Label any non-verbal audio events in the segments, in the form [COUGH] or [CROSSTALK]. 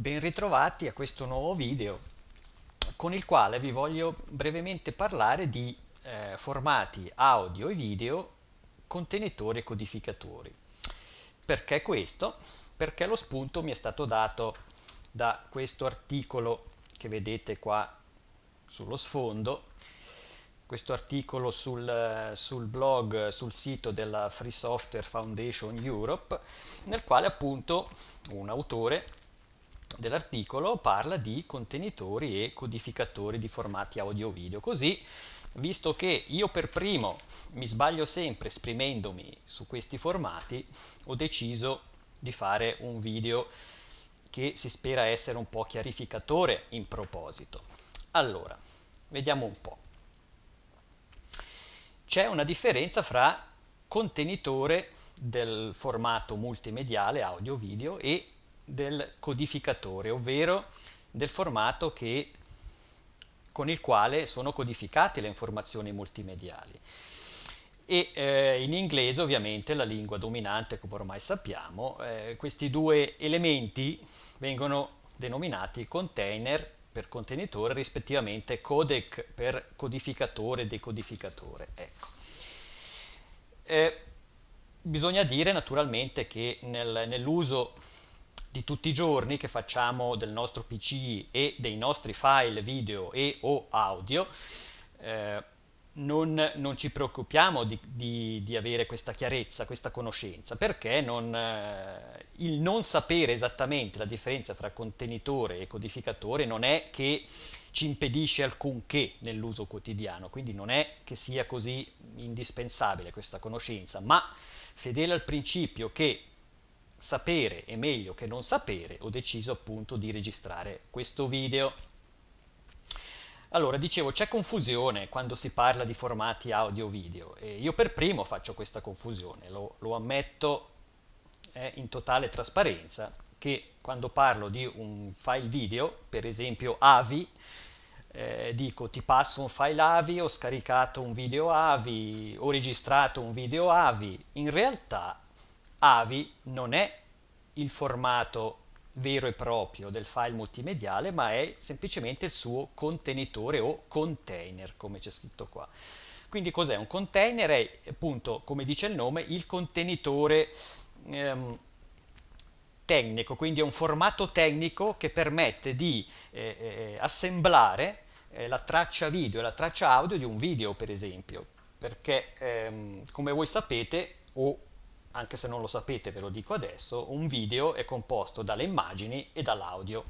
Ben ritrovati a questo nuovo video con il quale vi voglio brevemente parlare di eh, formati audio e video contenitori e codificatori. Perché questo? Perché lo spunto mi è stato dato da questo articolo che vedete qua sullo sfondo, questo articolo sul, sul blog, sul sito della Free Software Foundation Europe, nel quale appunto un autore dell'articolo parla di contenitori e codificatori di formati audio-video. Così, visto che io per primo mi sbaglio sempre esprimendomi su questi formati, ho deciso di fare un video che si spera essere un po' chiarificatore in proposito. Allora, vediamo un po'. C'è una differenza fra contenitore del formato multimediale audio-video e del codificatore, ovvero del formato che, con il quale sono codificate le informazioni multimediali. E eh, in inglese, ovviamente, la lingua dominante, come ormai sappiamo, eh, questi due elementi vengono denominati container per contenitore, rispettivamente codec per codificatore e decodificatore. Ecco. Eh, bisogna dire naturalmente che nel, nell'uso di tutti i giorni che facciamo del nostro PC e dei nostri file video e o audio, eh, non, non, ci preoccupiamo di, di, di, avere questa chiarezza, questa conoscenza, perché non, eh, il non sapere esattamente la differenza tra contenitore e codificatore non è che ci impedisce alcunché nell'uso quotidiano, quindi non è che sia così indispensabile questa conoscenza, ma fedele al principio che sapere è meglio che non sapere, ho deciso appunto di registrare questo video. Allora, dicevo, c'è confusione quando si parla di formati audio-video e io per primo faccio questa confusione, lo, lo ammetto eh, in totale trasparenza che quando parlo di un file video, per esempio AVI, eh, dico ti passo un file AVI, ho scaricato un video AVI, ho registrato un video AVI, in realtà AVI non è il formato vero e proprio del file multimediale, ma è semplicemente il suo contenitore o container, come c'è scritto qua. Quindi cos'è? Un container è appunto, come dice il nome, il contenitore ehm, tecnico, quindi è un formato tecnico che permette di eh, eh, assemblare eh, la traccia video e la traccia audio di un video, per esempio, perché ehm, come voi sapete o anche se non lo sapete ve lo dico adesso, un video è composto dalle immagini e dall'audio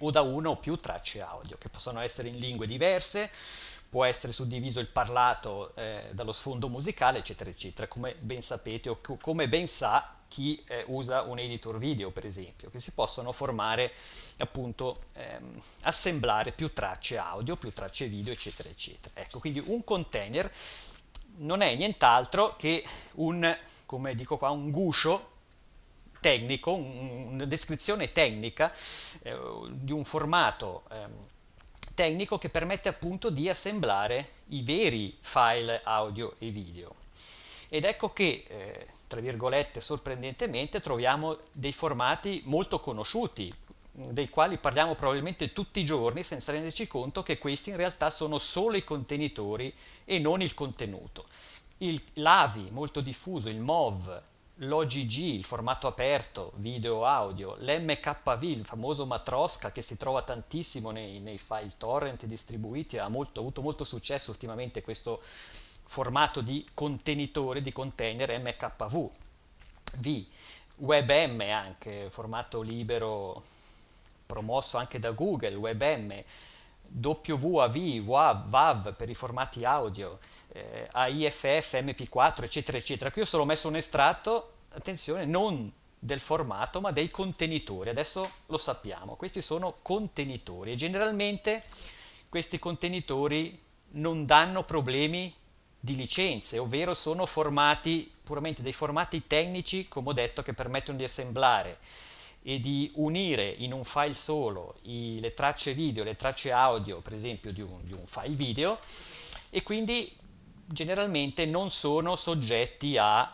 o da una o più tracce audio che possono essere in lingue diverse, può essere suddiviso il parlato eh, dallo sfondo musicale eccetera eccetera, come ben sapete o come ben sa chi eh, usa un editor video per esempio, che si possono formare appunto ehm, assemblare più tracce audio, più tracce video eccetera eccetera. Ecco, quindi un container non è nient'altro che un, come dico qua, un guscio tecnico, una descrizione tecnica eh, di un formato eh, tecnico che permette appunto di assemblare i veri file audio e video. Ed ecco che, eh, tra virgolette, sorprendentemente troviamo dei formati molto conosciuti, dei quali parliamo probabilmente tutti i giorni senza renderci conto che questi in realtà sono solo i contenitori e non il contenuto. Il, L'AVI, molto diffuso, il MOV, l'OGG, il formato aperto, video, audio, l'MKV, il famoso Matroska che si trova tantissimo nei, nei file torrent distribuiti, ha molto, avuto molto successo ultimamente questo formato di contenitore, di container MKV, v, WebM anche, formato libero promosso anche da Google, WebM, WAV, WAV, WAV per i formati audio, eh, AIFF, MP4, eccetera, eccetera. Qui ho solo messo un estratto, attenzione, non del formato ma dei contenitori, adesso lo sappiamo, questi sono contenitori e generalmente questi contenitori non danno problemi di licenze, ovvero sono formati puramente dei formati tecnici, come ho detto, che permettono di assemblare e di unire in un file solo i, le tracce video, le tracce audio, per esempio, di un, di un file video e quindi generalmente non sono soggetti a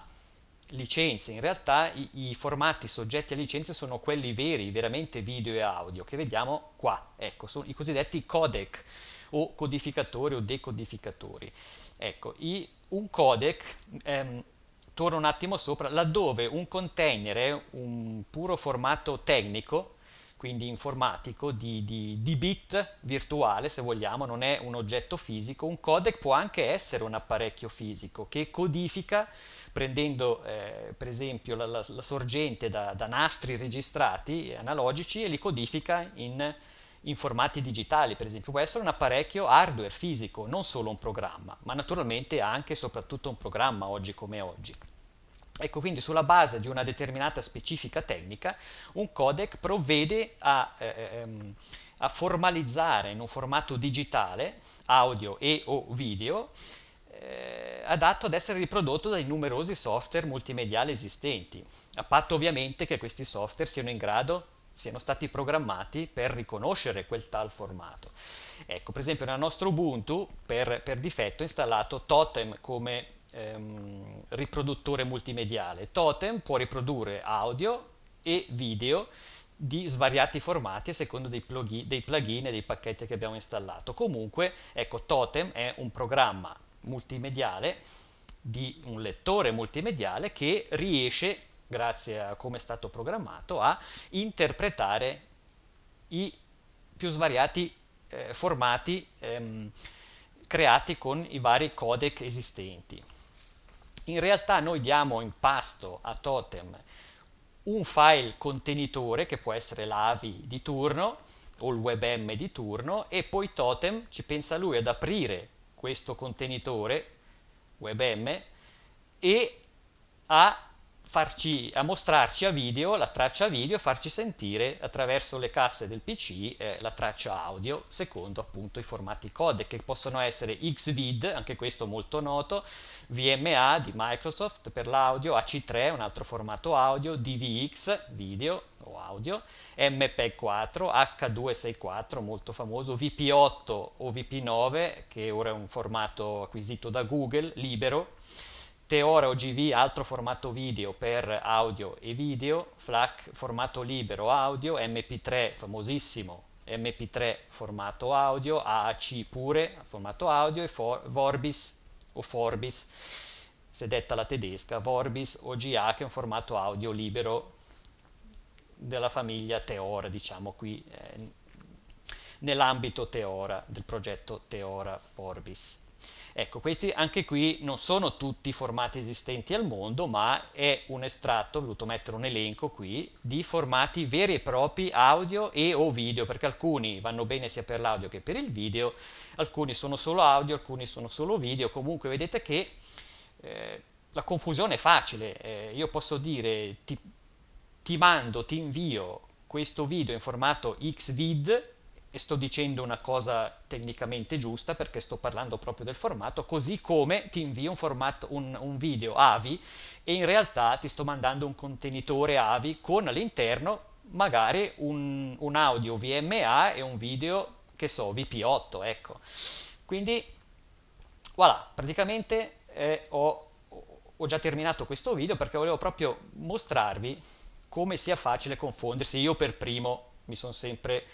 licenze. In realtà i, i, formati soggetti a licenze sono quelli veri, veramente video e audio, che vediamo qua. Ecco, sono i cosiddetti codec o codificatori o decodificatori. Ecco, i, un codec ehm, torno un attimo sopra, laddove un container, è un puro formato tecnico, quindi informatico, di, di, di, bit virtuale, se vogliamo, non è un oggetto fisico. Un codec può anche essere un apparecchio fisico che codifica, prendendo eh, per esempio la, la, la sorgente da, da, nastri registrati eh, analogici e li codifica in, in formati digitali, per esempio. Può essere un apparecchio hardware fisico, non solo un programma, ma naturalmente anche e soprattutto un programma oggi come oggi. Ecco quindi sulla base di una determinata specifica tecnica un codec provvede a, eh, eh, ehm, a formalizzare in un formato digitale, audio e o video, eh, adatto ad essere riprodotto dai numerosi software multimediali esistenti, a patto ovviamente che questi software siano in grado siano stati programmati per riconoscere quel tal formato. Ecco, per esempio nel nostro Ubuntu per, per difetto è installato Totem come ehm, riproduttore multimediale. Totem può riprodurre audio e video di svariati formati a seconda dei plugin, dei plugin e dei pacchetti che abbiamo installato. Comunque, ecco, Totem è un programma multimediale di un lettore multimediale che riesce, grazie a come è stato programmato, a interpretare i più svariati eh, formati ehm, creati con i vari codec esistenti in realtà noi diamo in pasto a Totem un file contenitore che può essere l'AVI di turno o il WebM di turno e poi Totem ci pensa lui ad aprire questo contenitore WebM e a farci, a mostrarci a video la traccia video e farci sentire attraverso le casse del PC eh, la traccia audio secondo appunto i formati code che possono essere Xvid, anche questo molto noto, VMA di Microsoft per l'audio, AC3 un altro formato audio, DVX video o audio, MPEG 4 H264 molto famoso, VP8 o VP9 che ora è un formato acquisito da Google, libero Teora OGV, altro formato video per audio e video, FLAC formato libero audio, MP3 famosissimo, MP3 formato audio, AAC pure formato audio e for Vorbis o Forbis, se detta la tedesca, Vorbis OGA che è un formato audio libero della famiglia Teora, diciamo qui eh, nell'ambito Teora, del progetto Teora Forbis. Ecco, questi anche qui non sono tutti i formati esistenti al mondo, ma è un estratto, ho voluto mettere un elenco qui, di formati veri e propri audio e o video, perché alcuni vanno bene sia per l'audio che per il video, alcuni sono solo audio, alcuni sono solo video, comunque vedete che eh, la confusione è facile, eh, io posso dire ti, ti mando, ti invio questo video in formato XVID, e sto dicendo una cosa tecnicamente giusta perché sto parlando proprio del formato, così come ti invio un, formato, un, un video AVI e in realtà ti sto mandando un contenitore AVI con all'interno magari un, un, audio VMA e un video, che so, VP8, ecco. Quindi, voilà, praticamente eh, ho, ho già terminato questo video perché volevo proprio mostrarvi come sia facile confondersi. Io per primo mi sono sempre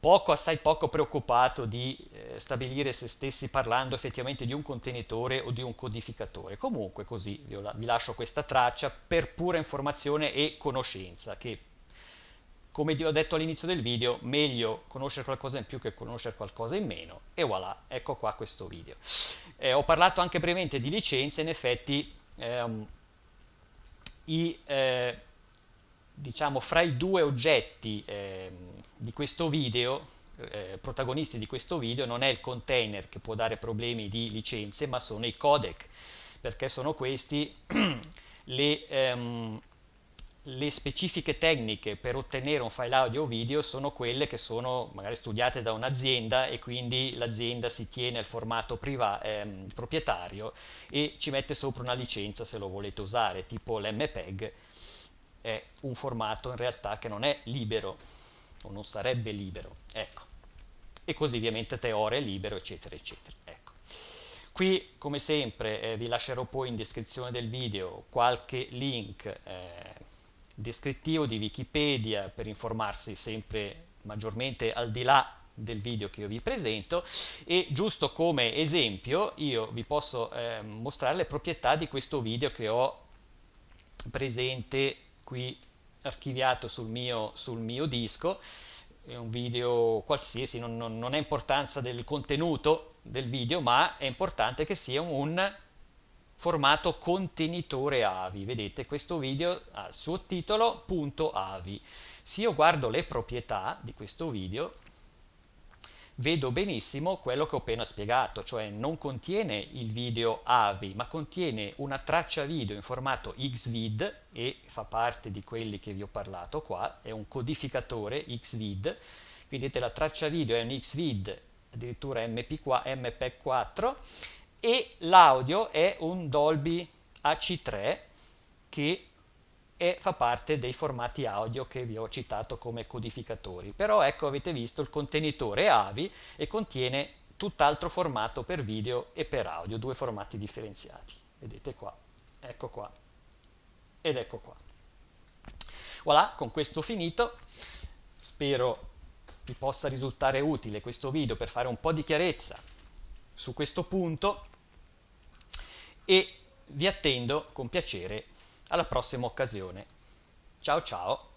poco, assai poco preoccupato di eh, stabilire se stessi parlando effettivamente di un contenitore o di un codificatore. Comunque così vi, la vi lascio questa traccia per pura informazione e conoscenza che come ho detto all'inizio del video, meglio conoscere qualcosa in più che conoscere qualcosa in meno, e voilà, ecco qua questo video. Eh, ho parlato anche brevemente di licenze, in effetti ehm, i, eh, diciamo, fra i due oggetti eh, di questo video, eh, protagonisti di questo video, non è il container che può dare problemi di licenze, ma sono i codec, perché sono questi [CLEARS THROAT] le, ehm, le specifiche tecniche per ottenere un file audio o video sono quelle che sono magari studiate da un'azienda e quindi l'azienda si tiene al formato priva, ehm, proprietario e ci mette sopra una licenza se lo volete usare, tipo l'MPEG è un formato in realtà che non è libero, o non sarebbe libero, ecco. E così ovviamente Teore è libero, eccetera, eccetera, ecco. Qui, come sempre, eh, vi lascerò poi in descrizione del video qualche link eh, descrittivo di Wikipedia per informarsi sempre maggiormente al di là del video che io vi presento e giusto come esempio io vi posso eh, mostrare le proprietà di questo video che ho presente qui archiviato sul mio, sul mio disco, è un video qualsiasi, non, non, non è importanza del contenuto del video, ma è importante che sia un formato contenitore AVI. Vedete, questo video ha il suo titolo, punto AVI. Se io guardo le proprietà di questo video, vedo benissimo quello che ho appena spiegato, cioè non contiene il video AVI, ma contiene una traccia video in formato XVID e fa parte di quelli che vi ho parlato qua, è un codificatore XVID, vedete la traccia video è un XVID, addirittura MP4, MP4 e l'audio è un Dolby AC3 che e fa parte dei formati audio che vi ho citato come codificatori. Però ecco avete visto il contenitore AVI e contiene tutt'altro formato per video e per audio, due formati differenziati. Vedete qua, ecco qua ed ecco qua. Voilà, con questo finito, spero vi possa risultare utile questo video per fare un po' di chiarezza su questo punto e vi attendo con piacere alla prossima occasione. Ciao ciao!